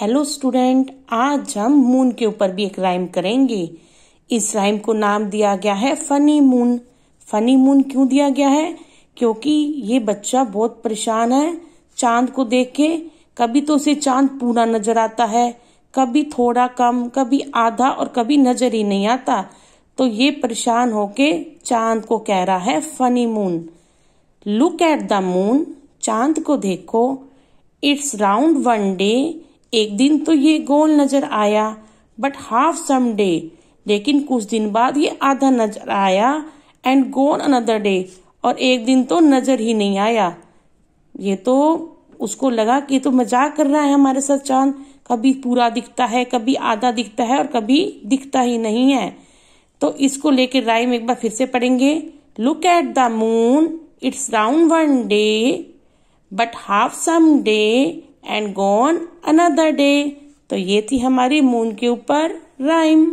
hello student आज हम moon के ऊपर भी एक राइम करेंगे इस राइम को नाम दिया गया है फनी मून फनी मून क्यों दिया गया है क्योंकि ये बच्चा बहुत परेशान है चांद को देख के कभी तो उसे चांद पूरा नजर आता है कभी थोड़ा कम कभी आधा और कभी नजर ही नहीं आता तो ये परेशान होके चांद को कह रहा है funny moon look at the moon चांद को देखो इट्स राउंड वन डे एक दिन तो ये गोल नजर आया बट हाफ सम डे लेकिन कुछ दिन बाद ये आधा नजर आया एंड गोन अनदर डे और एक दिन तो नजर ही नहीं आया ये तो उसको लगा कि तो मजाक कर रहा है हमारे साथ चांद कभी पूरा दिखता है कभी आधा दिखता है और कभी दिखता ही नहीं है तो इसको लेकर राइम एक बार फिर से पढ़ेंगे look at the moon it's round one day but half some day and gone another day तो ये थी हमारी मून के ऊपर राइम